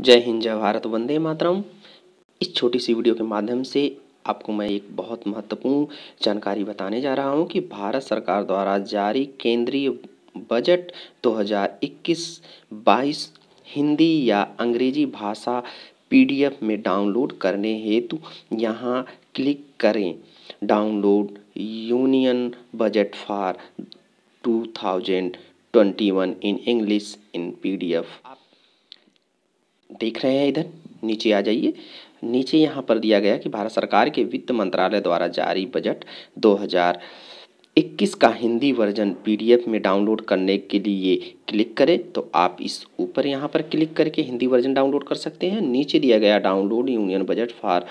जय हिंद जय भारत वंदे मातरम इस छोटी सी वीडियो के माध्यम से आपको मैं एक बहुत महत्वपूर्ण जानकारी बताने जा रहा हूं कि भारत सरकार द्वारा जारी केंद्रीय बजट 2021-22 हिंदी या अंग्रेजी भाषा पीडीएफ में डाउनलोड करने हेतु यहां क्लिक करें download union budget for 2021 in English in PDF देख रहे हैं इधर नीचे आ जाइए नीचे यहाँ पर दिया गया कि भारत सरकार के वित्त मंत्रालय द्वारा जारी बजट 2021 का हिंदी वर्जन पीडीएफ में डाउनलोड करने के लिए क्लिक करें तो आप इस ऊपर यहाँ पर क्लिक करके हिंदी वर्जन डाउनलोड कर सकते हैं नीचे दिया गया डाउनलोड यूनियन बजट फॉर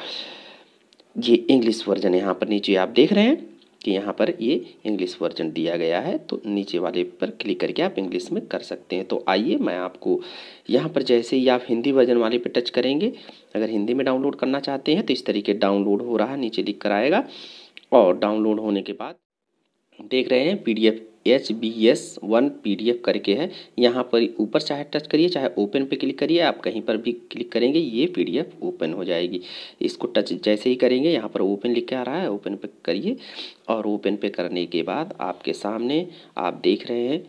ये इंग्लिश वर्जन यहाँ पर नीचे आप देख रहे हैं कि यहाँ पर ये इंग्लिश वर्जन दिया गया है तो नीचे वाले पर क्लिक करके आप इंग्लिश में कर सकते हैं तो आइए मैं आपको यहाँ पर जैसे ही आप हिंदी वर्जन वाले पे टच करेंगे अगर हिंदी में डाउनलोड करना चाहते हैं तो इस तरीके डाउनलोड हो रहा है नीचे लिख कर आएगा और डाउनलोड होने के बाद देख रहे हैं P D F H B S one P D F करके है यहाँ पर ऊपर चाहे टच करिए चाहे ओपन पे क्लिक करिए आप कहीं पर भी क्लिक करेंगे ये पी डी एफ ओपन हो जाएगी इसको टच जैसे ही करेंगे यहाँ पर ओपन लिख के आ रहा है ओपन पे करिए और ओपन पे करने के बाद आपके सामने आप देख रहे हैं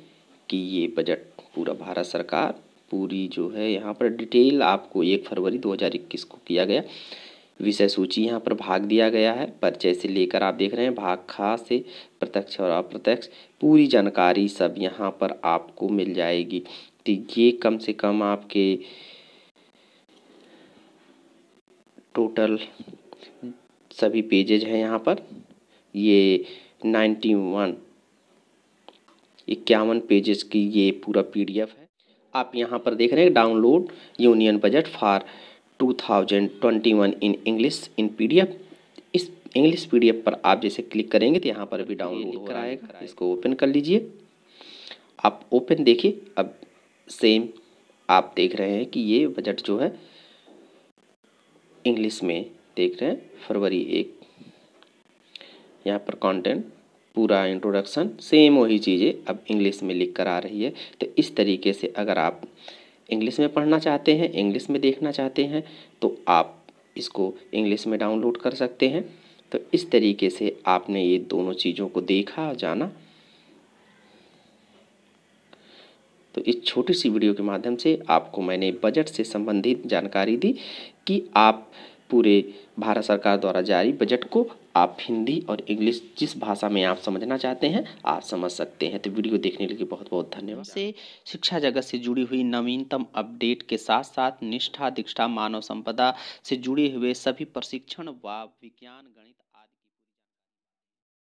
कि ये बजट पूरा भारत सरकार पूरी जो है यहाँ पर डिटेल आपको एक फरवरी दो को किया गया विषय सूची यहाँ पर भाग दिया गया है परिचय से लेकर आप देख रहे हैं भाग खा से प्रत्यक्ष और अप्रत्यक्ष पूरी जानकारी सब यहाँ पर आपको मिल जाएगी तो ये कम से कम आपके टोटल सभी पेजेज हैं यहाँ पर ये नाइन्टी वन इक्यावन पेजेस की ये पूरा पीडीएफ है आप यहाँ पर देख रहे हैं download union budget for 2021 in English in PDF इस इंग्लिश पीडीएफ पर आप जैसे क्लिक करेंगे तो यहाँ पर भी डाउनलोड कराएगा इसको ओपन कर लीजिए आप ओपन देखिए अब सेम आप देख रहे हैं कि ये बजट जो है इंग्लिश में देख रहे हैं फरवरी एक यहाँ पर कंटेंट पूरा इंट्रोडक्शन सेम वही चीज़ें अब इंग्लिश में लिख कर आ रही है तो इस तरीके से अगर आप इंग्लिश में पढ़ना चाहते हैं इंग्लिश में देखना चाहते हैं तो आप इसको इंग्लिश में डाउनलोड कर सकते हैं तो इस तरीके से आपने ये दोनों चीज़ों को देखा जाना तो इस छोटी सी वीडियो के माध्यम से आपको मैंने बजट से संबंधित जानकारी दी कि आप पूरे भारत सरकार द्वारा जारी बजट को आप हिंदी और इंग्लिश जिस भाषा में आप समझना चाहते हैं आप समझ सकते हैं तो वीडियो देखने के लिए बहुत बहुत धन्यवाद से शिक्षा जगत से जुड़ी हुई नवीनतम अपडेट के साथ साथ निष्ठा दीक्षा मानव संपदा से जुड़े हुए सभी प्रशिक्षण व विज्ञान गणित